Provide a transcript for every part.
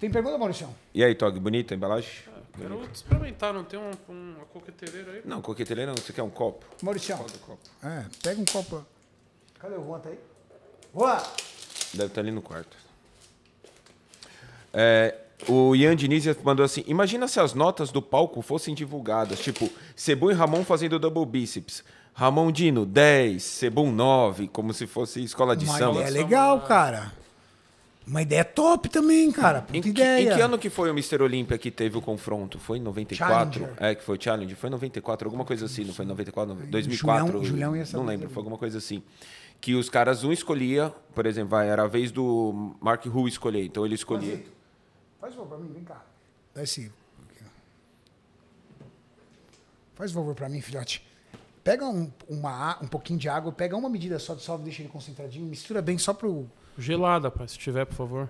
Tem pergunta, Maurício? E aí, Tog, bonita a embalagem? Ah, quero bonita. experimentar, não tem uma, uma coqueteleira aí? Não, coqueteleira não, você quer é um copo? Maurício. Copo. É, pega um copo. Cadê o Juan, tá aí? Juan! Deve estar ali no quarto. É, o Ian Diniz mandou assim: Imagina se as notas do palco fossem divulgadas, tipo Sebum e Ramon fazendo double bíceps. Ramon Dino, 10, Sebum 9, como se fosse escola de Mas samba. É legal, cara. Uma ideia top também, cara. Puta em, que, ideia. em que ano que foi o Mr. Olímpia que teve o confronto? Foi em 94? Challenger. É, que foi o Challenge. Foi em 94, alguma coisa assim. Não foi em 94, 2004. Julião, Julião ia Não lembro, foi alguma coisa assim. Que os caras, um escolhia, por exemplo, vai, era a vez do Mark Hu escolher. Então ele escolhia... Mas, faz favor pra mim, vem cá. Dá esse... Faz favor pra mim, filhote pega um, uma, um pouquinho de água, pega uma medida só de salve, deixa ele concentradinho, mistura bem só pro. Gelada, pai, se tiver, por favor.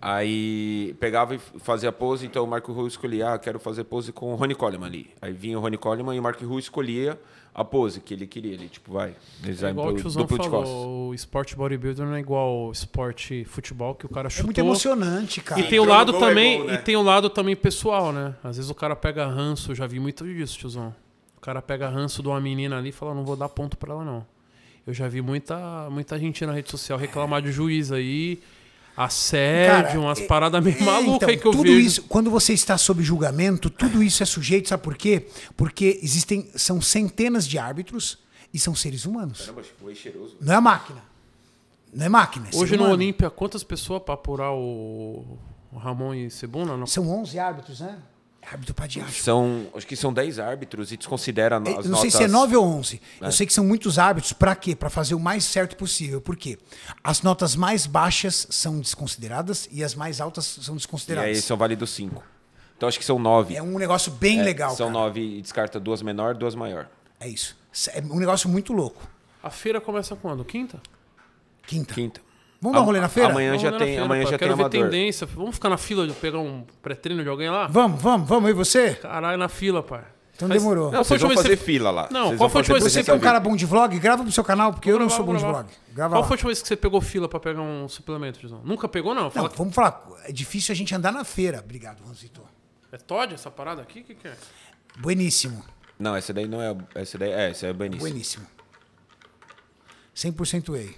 Aí pegava e fazia pose, então o Mark Ru escolhia, ah, quero fazer pose com o Rony Coleman ali. Aí vinha o Rony Coleman e o Mark Ru escolhia a pose que ele queria. ali, tipo, vai, é igual o falou, O esporte bodybuilder não é igual o esporte futebol que o cara é chutou. É muito emocionante, cara. E tem o lado é também, é bom, né? e tem o lado também pessoal, né? Às vezes o cara pega ranço, eu já vi muito disso, tiozão. O cara pega ranço de uma menina ali e fala, não vou dar ponto para ela não. Eu já vi muita, muita gente na rede social reclamar de juiz aí, assédio, cara, umas é, paradas meio é, malucas então, aí que eu tudo vejo. Isso, quando você está sob julgamento, tudo isso é sujeito, sabe por quê? Porque existem, são centenas de árbitros e são seres humanos. Caramba, cheiroso. Não é máquina. Não é máquina. É Hoje no Olímpia, quantas pessoas para apurar o, o Ramon e Cebuna? Não? São 11 árbitros, né? Árbitro Padiacho. São, acho que são 10 árbitros e desconsidera é, as eu Não notas... sei se é 9 ou 11. É. Eu sei que são muitos árbitros. Para quê? Para fazer o mais certo possível. Por quê? As notas mais baixas são desconsideradas e as mais altas são desconsideradas. E aí são válidos 5. Então acho que são 9. É um negócio bem é, legal. São 9 e descarta duas menor, duas maior. É isso. É um negócio muito louco. A feira começa quando? Quinta? Quinta. Quinta. Vamos dar um rolê na feira? Amanhã já tem, feira, amanhã pô. já Quero tem ver tendência. Vamos ficar na fila de pegar um pré-treino de alguém lá? Vamos, vamos, vamos. E você? Caralho, na fila, pai. Então Mas- demorou. Não, vocês vão fazer você- fila lá. Não, Vocês qual foi a última vez que você é um cara bom de vlog? Grava pro seu canal, porque eu não sou bom de vlog. Grava Qual lá. foi a última vez que você pegou fila pra pegar um suplemento, Gizão? Nunca pegou, não? Fala Não, que- vamos falar. É difícil a gente andar na feira. Obrigado, Ronzito. É Todd essa parada aqui? O que, que é? Bueníssimo. Não, essa daí não é. Essa daí é, essa é beníssima. Bueníssimo. 100% whey.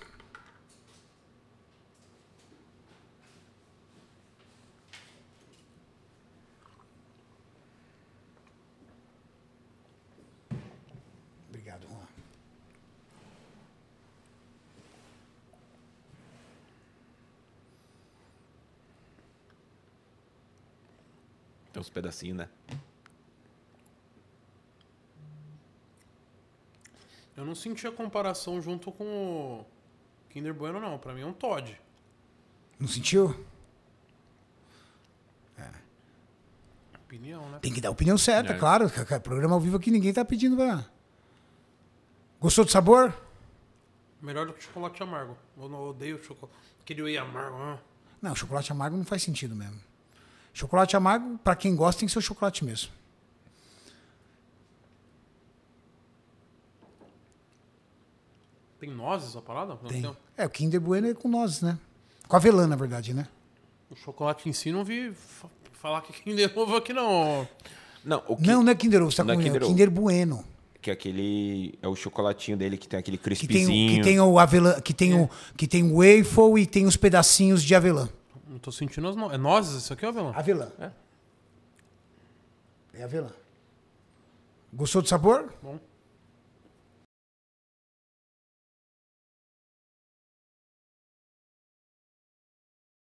Tem uns pedacinhos, né? Eu não senti a comparação junto com o Kinder Bueno, não. Pra mim é um Todd. Não sentiu? É. Opinião, né? Tem que dar a opinião certa, é. claro. Programa ao vivo aqui ninguém tá pedindo pra. Gostou do sabor? Melhor do que chocolate amargo. Eu não odeio chocolate. Queria ir amargo, né? Não, chocolate amargo não faz sentido mesmo. Chocolate amargo, para quem gosta, tem que ser o chocolate mesmo. Tem nozes a parada? Tem. tem. É, o Kinder Bueno é com nozes, né? Com avelã, na verdade, né? O chocolate em si não vi falar que Kinder Ovo aqui não. Não, que... não, não é Kinder Ovo, você tá é com é Kinder, Kinder Bueno que é aquele é o chocolatinho dele que tem aquele crispizinho. Que tem, que tem o avelã, que tem é. o que tem o waffle e tem os pedacinhos de avelã tô sentindo as nozes. É nozes isso aqui, ou avelã? Avelã. É. É avelã. Gostou do sabor? Bom.